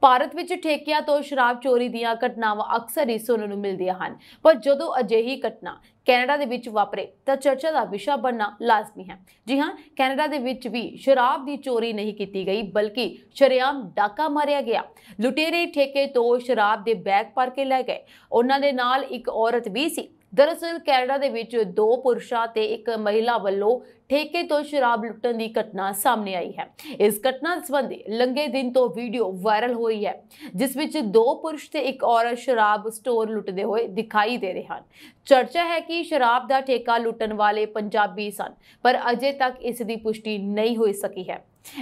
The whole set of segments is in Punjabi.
ਭਾਰਤ ਵਿੱਚ ਠੇਕਿਆਂ ਤੋਂ ਸ਼ਰਾਬ ਚੋਰੀ ਦੀਆਂ ਘਟਨਾਵਾਂ ਅਕਸਰ ਹੀ ਸੁਣਨ ਨੂੰ ਮਿਲਦੀਆਂ ਹਨ ਪਰ ਜਦੋਂ ਅਜਿਹੀ ਘਟਨਾ ਕੈਨੇਡਾ ਦੇ ਵਿੱਚ ਵਾਪਰੇ ਤਾਂ ਚਰਚਾ ਦਾ ਵਿਸ਼ਾ ਬਣਨਾ ਲਾਜ਼ਮੀ ਹੈ ਜੀ ਹਾਂ ਕੈਨੇਡਾ ਦੇ ਵਿੱਚ ਵੀ ਸ਼ਰਾਬ ਦੀ ਚੋਰੀ ਨਹੀਂ ਕੀਤੀ ਗਈ ਬਲਕਿ ਸ਼ਰਿਆਮ ਡਾਕਾ ਮਾਰਿਆ ਗਿਆ ਲੁਟੇਰੇ ਠੇਕੇ ਤੋਂ ਸ਼ਰਾਬ ਦੇ ਬੈਗ ਭਰ ਕੇ ਲੈ ਗਏ ਉਹਨਾਂ ਦੇ ਨਾਲ ਇੱਕ ਔਰਤ ਵੀ ਸੀ ਦਰਅਸਲ ਕੈਨੇਡਾ ਦੇ ਵਿੱਚ ਦੋ ਪੁਰਸ਼ਾਂ ਤੇ ਇੱਕ ਮਹਿਲਾ ਵੱਲੋਂ ਠੇਕੇ ਤੋਂ ਸ਼ਰਾਬ ਲੁੱਟਣ ਦੀ ਘਟਨਾ ਸਾਹਮਣੇ ਆਈ ਹੈ ਇਸ ਘਟਨਾ ਸੰਬੰਧੀ ਲੰਗੇ ਦਿਨ ਤੋਂ ਵੀਡੀਓ ਵਾਇਰਲ ਹੋਈ ਹੈ ਜਿਸ ਵਿੱਚ ਦੋ ਪੁਰਸ਼ ਤੇ ਇੱਕ ਔਰਤ ਸ਼ਰਾਬ ਸਟੋਰ ਲੁੱਟਦੇ ਹੋਏ ਦਿਖਾਈ ਦੇ ਰਹੇ ਹਨ ਚਰਚਾ ਹੈ ਕਿ ਕਿ ਸ਼ਰਾਬ ਦਾ ਠੇਕਾ ਲੁੱਟਣ ਵਾਲੇ ਪੰਜਾਬੀ ਸਨ ਪਰ ਅਜੇ ਤੱਕ ਇਸ ਦੀ ਪੁਸ਼ਟੀ ਨਹੀਂ ਹੋਈ ਸਕੀ ਹੈ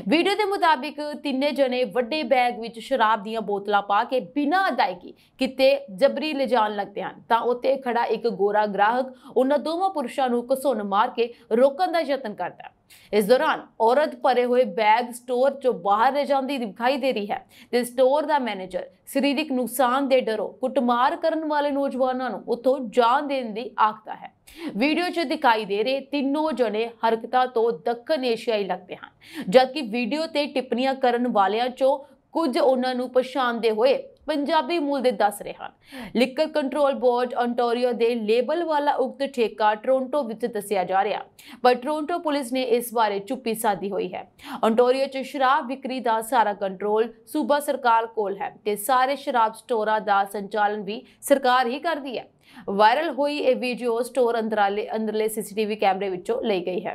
ਵੀਡੀਓ ਦੇ ਮੁਤਾਬਿਕ ਤਿੰਨੇ ਜਣੇ ਵੱਡੇ ਬੈਗ ਵਿੱਚ ਸ਼ਰਾਬ ਦੀਆਂ ਬੋਤਲਾਂ ਪਾ ਕੇ ਬਿਨਾਂ ਅਦਾਇਗੀ ਕਿਤੇ ਜਬਰੀ ਲਿਜਾਣ ਲੱਗਦੇ ਹਨ ਤਾਂ ਉੱਤੇ ਖੜਾ ਇੱਕ ਗੋਰਾ ਗ੍ਰਾਹਕ ਉਹਨਾਂ ਦੋਵਾਂ ਪੁਰਸ਼ਾਂ ਨੂੰ ਕਸੋਨ ਮਾਰ ਕੇ ਰੋਕਣ ਦਾ ਯਤਨ ਕਰਦਾ ਇਸ ਦੌਰਾਨ ਔਰਤ ਭਰੇ ਹੋਏ ਬੈਗ ਸਟੋਰ ਚੋਂ ਬਾਹਰ ਰਹਿ ਜਾਂਦੀ ਦਿਖਾਈ ਦੇ ਰਹੀ ਹੈ ਤੇ ਸਟੋਰ ਦਾ ਮੈਨੇਜਰ ਸਰੀਰਿਕ ਨੁਕਸਾਨ ਦੇ ਡਰੋ ਕੁੱਟਮਾਰ ਕਰਨ ਵਾਲੇ ਨੌਜਵਾਨਾਂ ਨੂੰ ਉਥੋਂ ਜਾਨ ਦੇਣ ਦੀ ਆਖਦਾ ਹੈ ਵੀਡੀਓ 'ਚ ਦਿਖਾਈ ਦੇ ਰਹੇ ਤਿੰਨੋਂ ਜਣੇ ਹਰਕਤਾਂ ਤੋਂ ਦੱਖਣ ਏਸ਼ੀਆਈ ਲੱਗਦੇ ਹਨ ਜਦਕਿ ਵੀਡੀਓ ਤੇ ਟਿੱਪਣੀਆਂ ਕਰਨ ਵਾਲਿਆਂ 'ਚੋਂ ਕੁਝ ਉਹਨਾਂ ਨੂੰ ਪਛਾਣਦੇ ਹੋਏ ਪੰਜਾਬੀ ਮੂਲ ਦੇ ਦੱਸ ਰਹੇ ਹਨ ਲਿਕਰ ਕੰਟਰੋਲ ਬੋਰਡ ਅੰਟੋਰੀਓ ਦੇ ਲੇਬਲ ਵਾਲਾ ਉਕਤ ਠੇਕਾ ਟੋਰਾਂਟੋ ਵਿੱਚ ਦੱਸਿਆ ਜਾ ਰਿਹਾ ਪਰ ਟੋਰਾਂਟੋ ਪੁਲਿਸ ਨੇ ਇਸ ਬਾਰੇ ਚੁੱਪੀ ਸਾਧੀ ਹੋਈ ਹੈ ਅੰਟੋਰੀਓ 'ਚ ਸ਼ਰਾਬ ਵਿਕਰੀ ਦਾ ਸਾਰਾ ਕੰਟਰੋਲ ਸੂਬਾ ਸਰਕਾਰ ਕੋਲ ਹੈ ਤੇ ਸਾਰੇ ਸ਼ਰਾਬ ਸਟੋਰਾਂ ਦਾ ਸੰਚਾਲਨ ਵੀ ਸਰਕਾਰ ਹੀ ਕਰਦੀ ਹੈ ਵਾਇਰਲ ਹੋਈ ਇਹ ਵੀਡੀਓ ਸਟੋਰ ਅੰਦਰਲੇ ਅੰਦਰਲੇ ਸੀਸੀਟੀਵੀ ਕੈਮਰੇ ਵਿੱਚੋਂ ਲਈ ਗਈ ਹੈ